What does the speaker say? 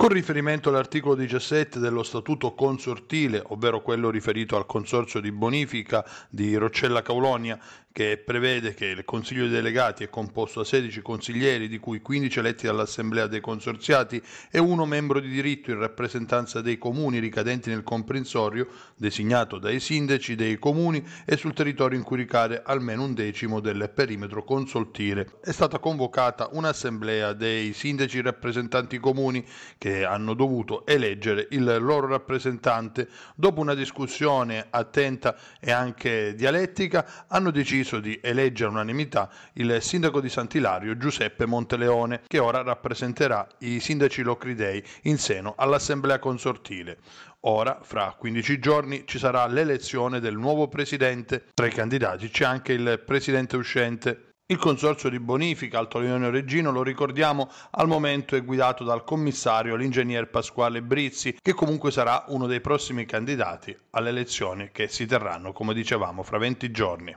Con riferimento all'articolo 17 dello Statuto consortile, ovvero quello riferito al Consorzio di bonifica di Roccella Caulonia, che prevede che il Consiglio dei Delegati è composto da 16 consiglieri, di cui 15 eletti dall'Assemblea dei Consorziati e uno membro di diritto in rappresentanza dei comuni ricadenti nel comprensorio designato dai sindaci dei comuni e sul territorio in cui ricade almeno un decimo del perimetro consoltire. È stata convocata un'assemblea dei sindaci rappresentanti comuni che hanno dovuto eleggere il loro rappresentante. Dopo una discussione attenta e anche dialettica hanno deciso deciso di eleggere unanimità il sindaco di Sant'Ilario Giuseppe Monteleone, che ora rappresenterà i sindaci locridei in seno all'Assemblea Consortile. Ora, fra 15 giorni, ci sarà l'elezione del nuovo presidente. Tra i candidati c'è anche il presidente uscente. Il consorzio di bonifica al Torinone Reggino, lo ricordiamo, al momento è guidato dal commissario l'ingegner Pasquale Brizzi, che comunque sarà uno dei prossimi candidati alle elezioni che si terranno, come dicevamo, fra 20 giorni.